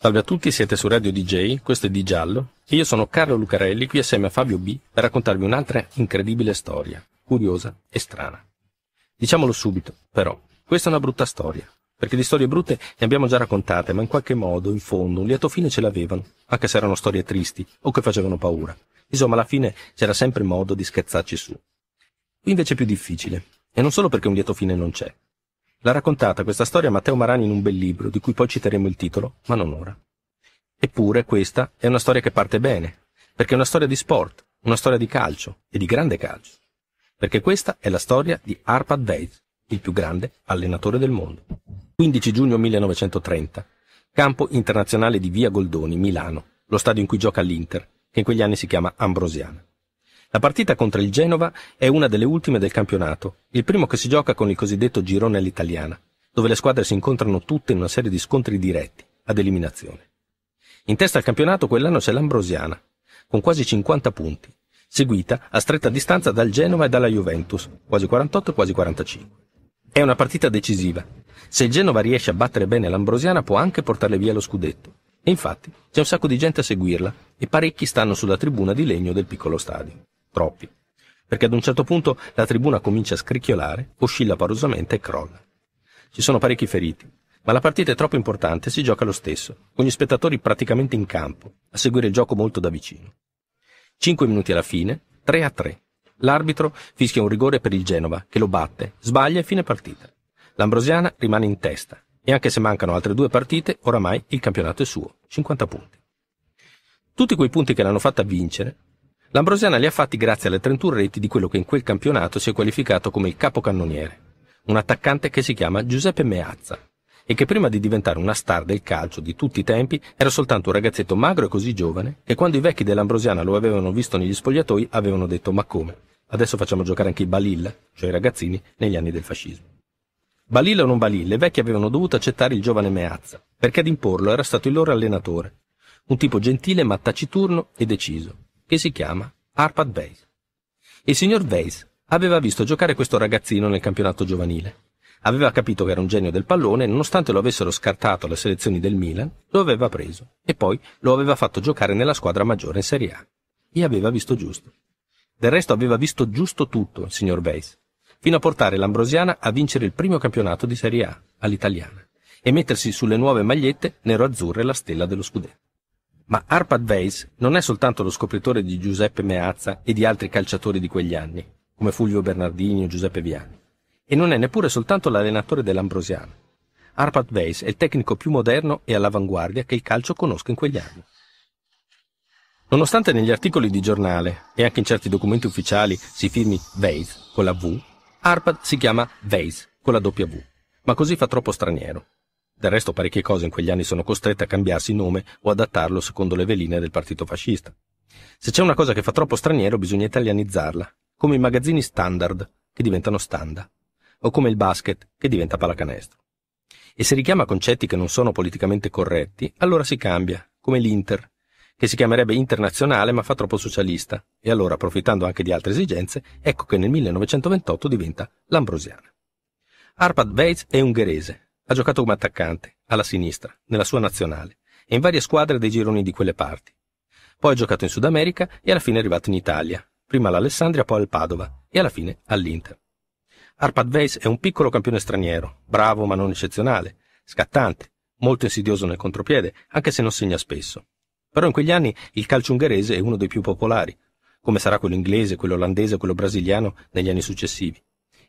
Salve a tutti, siete su Radio DJ, questo è Di Giallo e io sono Carlo Lucarelli qui assieme a Fabio B per raccontarvi un'altra incredibile storia, curiosa e strana. Diciamolo subito, però, questa è una brutta storia, perché di storie brutte ne abbiamo già raccontate, ma in qualche modo, in fondo, un lieto fine ce l'avevano, anche se erano storie tristi o che facevano paura. Insomma, alla fine c'era sempre modo di scherzarci su. Qui invece è più difficile, e non solo perché un lieto fine non c'è, L'ha raccontata questa storia Matteo Marani in un bel libro, di cui poi citeremo il titolo, ma non ora. Eppure questa è una storia che parte bene, perché è una storia di sport, una storia di calcio, e di grande calcio. Perché questa è la storia di Arpad Veit, il più grande allenatore del mondo. 15 giugno 1930, campo internazionale di Via Goldoni, Milano, lo stadio in cui gioca l'Inter, che in quegli anni si chiama Ambrosiana. La partita contro il Genova è una delle ultime del campionato, il primo che si gioca con il cosiddetto girone all'italiana, dove le squadre si incontrano tutte in una serie di scontri diretti, ad eliminazione. In testa al campionato quell'anno c'è l'Ambrosiana, con quasi 50 punti, seguita a stretta distanza dal Genova e dalla Juventus, quasi 48 e quasi 45. È una partita decisiva. Se il Genova riesce a battere bene l'Ambrosiana può anche portarle via lo scudetto. E infatti c'è un sacco di gente a seguirla e parecchi stanno sulla tribuna di legno del piccolo stadio troppi, perché ad un certo punto la tribuna comincia a scricchiolare, oscilla parosamente e crolla. Ci sono parecchi feriti, ma la partita è troppo importante e si gioca lo stesso, con gli spettatori praticamente in campo, a seguire il gioco molto da vicino. Cinque minuti alla fine, 3 a 3. L'arbitro fischia un rigore per il Genova, che lo batte, sbaglia e fine partita. L'Ambrosiana rimane in testa, e anche se mancano altre due partite, oramai il campionato è suo, 50 punti. Tutti quei punti che l'hanno fatta vincere L'Ambrosiana li ha fatti grazie alle 31 reti di quello che in quel campionato si è qualificato come il capocannoniere, un attaccante che si chiama Giuseppe Meazza e che prima di diventare una star del calcio di tutti i tempi era soltanto un ragazzetto magro e così giovane che quando i vecchi dell'Ambrosiana lo avevano visto negli spogliatoi avevano detto ma come? Adesso facciamo giocare anche i Balilla, cioè i ragazzini, negli anni del fascismo. Balilla o non Balilla, i vecchi avevano dovuto accettare il giovane Meazza, perché ad imporlo era stato il loro allenatore, un tipo gentile ma taciturno e deciso, che si chiama Arpad Weiss. Il signor Weiss aveva visto giocare questo ragazzino nel campionato giovanile. Aveva capito che era un genio del pallone e nonostante lo avessero scartato alle selezioni del Milan, lo aveva preso e poi lo aveva fatto giocare nella squadra maggiore in Serie A. E aveva visto giusto. Del resto aveva visto giusto tutto il signor Weiss, fino a portare l'Ambrosiana a vincere il primo campionato di Serie A all'italiana e mettersi sulle nuove magliette nero-azzurre la stella dello scudetto. Ma Arpad Weiss non è soltanto lo scopritore di Giuseppe Meazza e di altri calciatori di quegli anni, come Fulvio Bernardini o Giuseppe Viani, e non è neppure soltanto l'allenatore dell'Ambrosiano. Arpad Weiss è il tecnico più moderno e all'avanguardia che il calcio conosca in quegli anni. Nonostante negli articoli di giornale e anche in certi documenti ufficiali si firmi Weiss con la V, Arpad si chiama Weiss con la W, ma così fa troppo straniero. Del resto parecchie cose in quegli anni sono costrette a cambiarsi nome o adattarlo secondo le veline del partito fascista. Se c'è una cosa che fa troppo straniero bisogna italianizzarla, come i magazzini standard, che diventano standa, o come il basket, che diventa palacanestro. E se richiama concetti che non sono politicamente corretti, allora si cambia, come l'Inter, che si chiamerebbe internazionale ma fa troppo socialista, e allora, approfittando anche di altre esigenze, ecco che nel 1928 diventa l'ambrosiana. Arpad Weiz è ungherese, ha giocato come attaccante, alla sinistra, nella sua nazionale, e in varie squadre dei gironi di quelle parti. Poi ha giocato in Sud America e alla fine è arrivato in Italia, prima all'Alessandria, poi al Padova e alla fine all'Inter. Arpad Weiss è un piccolo campione straniero, bravo ma non eccezionale, scattante, molto insidioso nel contropiede, anche se non segna spesso. Però in quegli anni il calcio ungherese è uno dei più popolari, come sarà quello inglese, quello olandese, quello brasiliano negli anni successivi.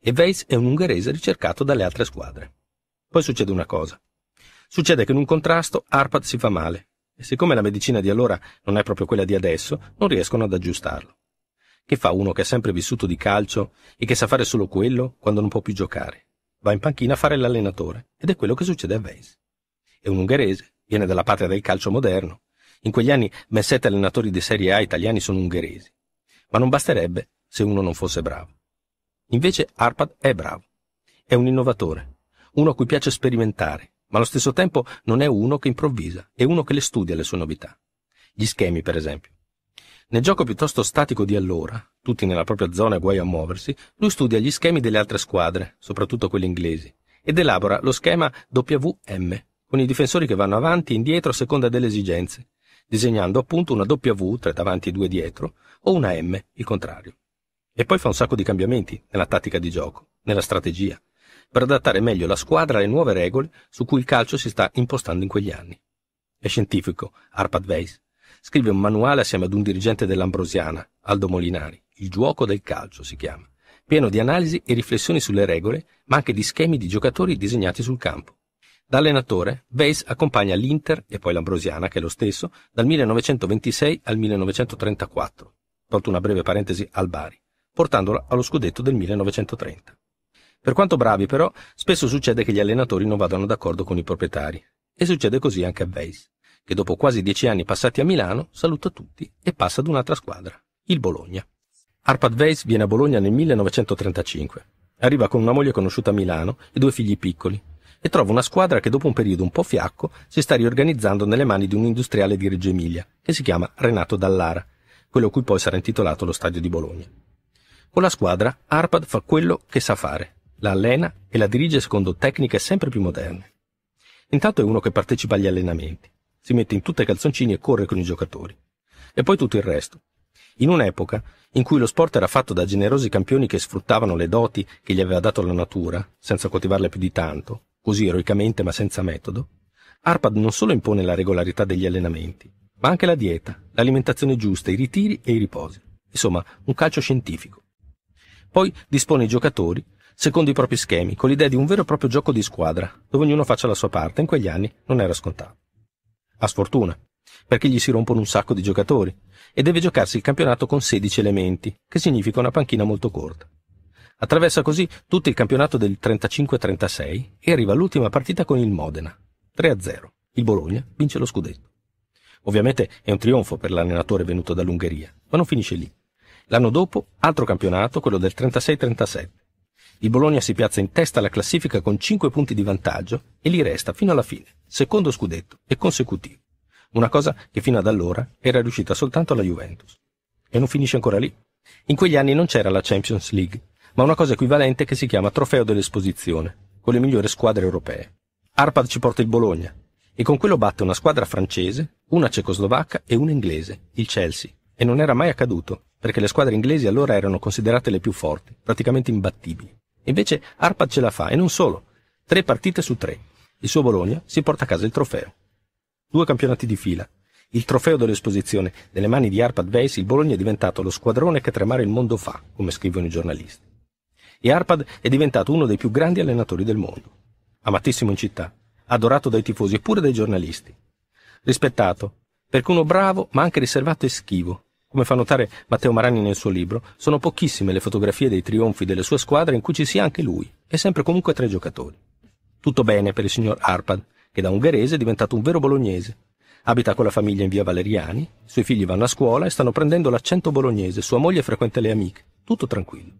E Weiss è un ungherese ricercato dalle altre squadre. Poi succede una cosa. Succede che in un contrasto Arpad si fa male e siccome la medicina di allora non è proprio quella di adesso, non riescono ad aggiustarlo. Che fa uno che ha sempre vissuto di calcio e che sa fare solo quello quando non può più giocare? Va in panchina a fare l'allenatore ed è quello che succede a Weiss. È un ungherese, viene dalla patria del calcio moderno. In quegli anni ben sette allenatori di Serie A italiani sono ungheresi. Ma non basterebbe se uno non fosse bravo. Invece Arpad è bravo. È un innovatore, uno a cui piace sperimentare, ma allo stesso tempo non è uno che improvvisa, è uno che le studia le sue novità. Gli schemi, per esempio. Nel gioco piuttosto statico di allora, tutti nella propria zona e guai a muoversi, lui studia gli schemi delle altre squadre, soprattutto quelle inglesi, ed elabora lo schema WM, con i difensori che vanno avanti e indietro a seconda delle esigenze, disegnando appunto una W, tre davanti e due dietro, o una M, il contrario. E poi fa un sacco di cambiamenti nella tattica di gioco, nella strategia, per adattare meglio la squadra alle nuove regole su cui il calcio si sta impostando in quegli anni. È scientifico, Arpad Weiss. Scrive un manuale assieme ad un dirigente dell'Ambrosiana, Aldo Molinari. Il gioco del calcio si chiama. Pieno di analisi e riflessioni sulle regole, ma anche di schemi di giocatori disegnati sul campo. Da allenatore, Weiss accompagna l'Inter e poi l'Ambrosiana, che è lo stesso, dal 1926 al 1934, tolto una breve parentesi al Bari, portandola allo scudetto del 1930. Per quanto bravi però, spesso succede che gli allenatori non vadano d'accordo con i proprietari. E succede così anche a Weiss, che dopo quasi dieci anni passati a Milano saluta tutti e passa ad un'altra squadra, il Bologna. Arpad Weiss viene a Bologna nel 1935. Arriva con una moglie conosciuta a Milano e due figli piccoli, e trova una squadra che dopo un periodo un po' fiacco si sta riorganizzando nelle mani di un industriale di Reggio Emilia, che si chiama Renato Dallara, quello cui poi sarà intitolato lo stadio di Bologna. Con la squadra Arpad fa quello che sa fare, la allena e la dirige secondo tecniche sempre più moderne. Intanto è uno che partecipa agli allenamenti, si mette in tutte i calzoncini e corre con i giocatori. E poi tutto il resto. In un'epoca in cui lo sport era fatto da generosi campioni che sfruttavano le doti che gli aveva dato la natura, senza coltivarle più di tanto, così eroicamente ma senza metodo, Arpad non solo impone la regolarità degli allenamenti, ma anche la dieta, l'alimentazione giusta, i ritiri e i riposi. Insomma, un calcio scientifico. Poi dispone i giocatori secondo i propri schemi, con l'idea di un vero e proprio gioco di squadra, dove ognuno faccia la sua parte, in quegli anni non era scontato. A sfortuna, perché gli si rompono un sacco di giocatori, e deve giocarsi il campionato con 16 elementi, che significa una panchina molto corta. Attraversa così tutto il campionato del 35-36 e arriva all'ultima partita con il Modena, 3-0. Il Bologna vince lo scudetto. Ovviamente è un trionfo per l'allenatore venuto dall'Ungheria, ma non finisce lì. L'anno dopo, altro campionato, quello del 36-37, il Bologna si piazza in testa alla classifica con 5 punti di vantaggio e li resta fino alla fine, secondo scudetto e consecutivo. Una cosa che fino ad allora era riuscita soltanto alla Juventus. E non finisce ancora lì. In quegli anni non c'era la Champions League, ma una cosa equivalente che si chiama Trofeo dell'Esposizione, con le migliori squadre europee. Arpad ci porta il Bologna, e con quello batte una squadra francese, una cecoslovacca e una inglese, il Chelsea. E non era mai accaduto, perché le squadre inglesi allora erano considerate le più forti, praticamente imbattibili. Invece Arpad ce la fa e non solo. Tre partite su tre. Il suo Bologna si porta a casa il trofeo. Due campionati di fila. Il trofeo dell'esposizione nelle mani di Arpad Weiss, il Bologna è diventato lo squadrone che tremare il mondo fa, come scrivono i giornalisti. E Arpad è diventato uno dei più grandi allenatori del mondo. Amatissimo in città, adorato dai tifosi e pure dai giornalisti. Rispettato, perché uno bravo ma anche riservato e schivo, come fa notare Matteo Marani nel suo libro, sono pochissime le fotografie dei trionfi delle sue squadre in cui ci sia anche lui, e sempre comunque tre giocatori. Tutto bene per il signor Arpad, che da ungherese è diventato un vero bolognese. Abita con la famiglia in via Valeriani, i suoi figli vanno a scuola e stanno prendendo l'accento bolognese, sua moglie frequenta le amiche, tutto tranquillo.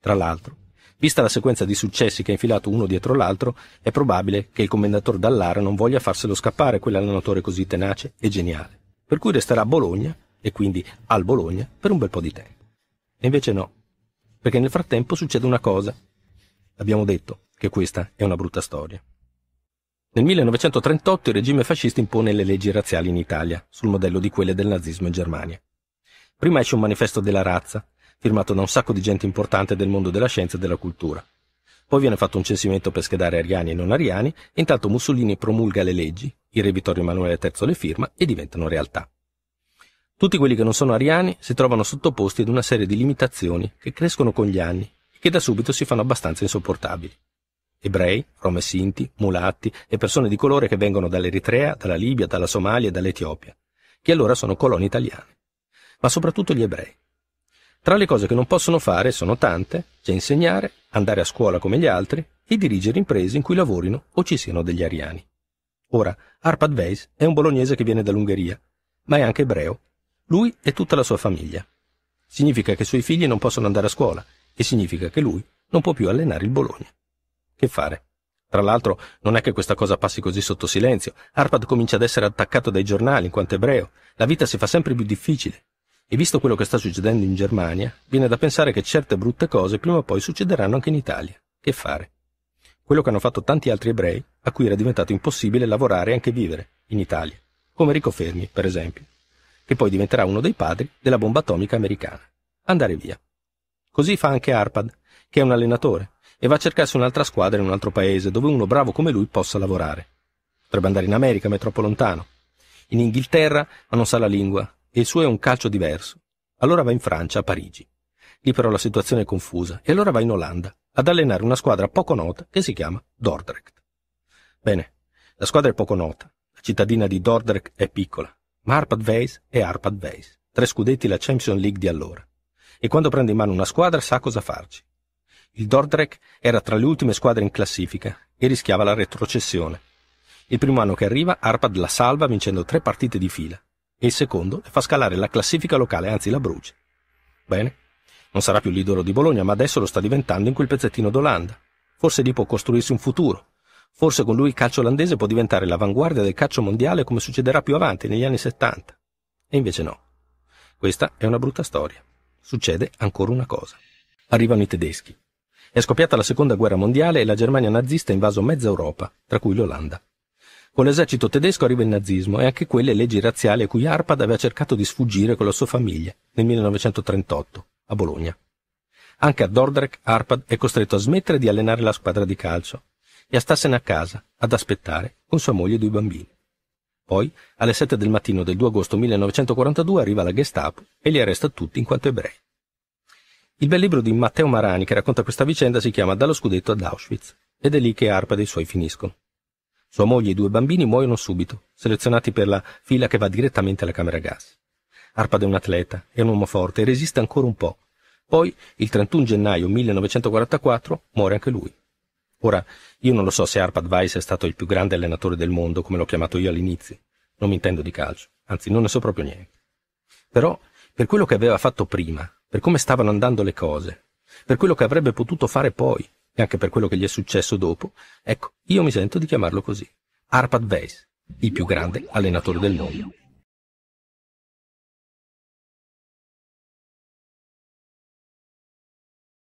Tra l'altro, Vista la sequenza di successi che ha infilato uno dietro l'altro, è probabile che il commendator Dallara non voglia farselo scappare quell'allenatore così tenace e geniale, per cui resterà a Bologna e quindi al Bologna per un bel po' di tempo. E invece no, perché nel frattempo succede una cosa. Abbiamo detto che questa è una brutta storia. Nel 1938 il regime fascista impone le leggi razziali in Italia, sul modello di quelle del nazismo in Germania. Prima esce un manifesto della razza, firmato da un sacco di gente importante del mondo della scienza e della cultura. Poi viene fatto un censimento per schedare ariani e non ariani, e intanto Mussolini promulga le leggi, il re Vittorio Emanuele III le firma e diventano realtà. Tutti quelli che non sono ariani si trovano sottoposti ad una serie di limitazioni che crescono con gli anni e che da subito si fanno abbastanza insopportabili. Ebrei, Rome Sinti, mulatti e persone di colore che vengono dall'Eritrea, dalla Libia, dalla Somalia e dall'Etiopia, che allora sono colonie italiane, ma soprattutto gli ebrei. Tra le cose che non possono fare sono tante, c'è cioè insegnare, andare a scuola come gli altri e dirigere imprese in cui lavorino o ci siano degli ariani. Ora, Arpad Weiss è un bolognese che viene dall'Ungheria, ma è anche ebreo lui e tutta la sua famiglia. Significa che i suoi figli non possono andare a scuola e significa che lui non può più allenare il Bologna. Che fare? Tra l'altro non è che questa cosa passi così sotto silenzio. Arpad comincia ad essere attaccato dai giornali in quanto ebreo. La vita si fa sempre più difficile. E visto quello che sta succedendo in Germania, viene da pensare che certe brutte cose prima o poi succederanno anche in Italia. Che fare? Quello che hanno fatto tanti altri ebrei, a cui era diventato impossibile lavorare e anche vivere, in Italia. Come Rico Fermi, per esempio che poi diventerà uno dei padri della bomba atomica americana. Andare via. Così fa anche Arpad, che è un allenatore, e va a cercarsi un'altra squadra in un altro paese dove uno bravo come lui possa lavorare. Potrebbe andare in America, ma è troppo lontano. In Inghilterra, ma non sa la lingua, e il suo è un calcio diverso. Allora va in Francia, a Parigi. Lì però la situazione è confusa, e allora va in Olanda, ad allenare una squadra poco nota che si chiama Dordrecht. Bene, la squadra è poco nota, la cittadina di Dordrecht è piccola, ma Arpad Weiss è Arpad Weiss, tre scudetti della Champions League di allora. E quando prende in mano una squadra sa cosa farci. Il Dordrecht era tra le ultime squadre in classifica e rischiava la retrocessione. Il primo anno che arriva, Arpad la salva vincendo tre partite di fila e il secondo le fa scalare la classifica locale, anzi la brucia. Bene, non sarà più l'idolo di Bologna, ma adesso lo sta diventando in quel pezzettino d'Olanda. Forse lì può costruirsi un futuro, Forse con lui il calcio olandese può diventare l'avanguardia del calcio mondiale come succederà più avanti, negli anni 70. E invece no. Questa è una brutta storia. Succede ancora una cosa. Arrivano i tedeschi. È scoppiata la seconda guerra mondiale e la Germania nazista ha invaso mezza Europa, tra cui l'Olanda. Con l'esercito tedesco arriva il nazismo e anche quelle leggi razziali a cui Arpad aveva cercato di sfuggire con la sua famiglia nel 1938, a Bologna. Anche a Dordrecht Arpad è costretto a smettere di allenare la squadra di calcio e a starsene a casa ad aspettare con sua moglie e due bambini. Poi, alle 7 del mattino del 2 agosto 1942, arriva la Gestapo e li arresta tutti in quanto ebrei. Il bel libro di Matteo Marani che racconta questa vicenda si chiama Dallo scudetto ad Auschwitz ed è lì che Arpa e i suoi finiscono. Sua moglie e i due bambini muoiono subito, selezionati per la fila che va direttamente alla camera gas. Arpad è un atleta, è un uomo forte e resiste ancora un po'. Poi, il 31 gennaio 1944, muore anche lui. Ora, io non lo so se Arpad Weiss è stato il più grande allenatore del mondo, come l'ho chiamato io all'inizio. Non mi intendo di calcio, anzi non ne so proprio niente. Però, per quello che aveva fatto prima, per come stavano andando le cose, per quello che avrebbe potuto fare poi, e anche per quello che gli è successo dopo, ecco, io mi sento di chiamarlo così. Arpad Weiss, il più grande allenatore del mondo.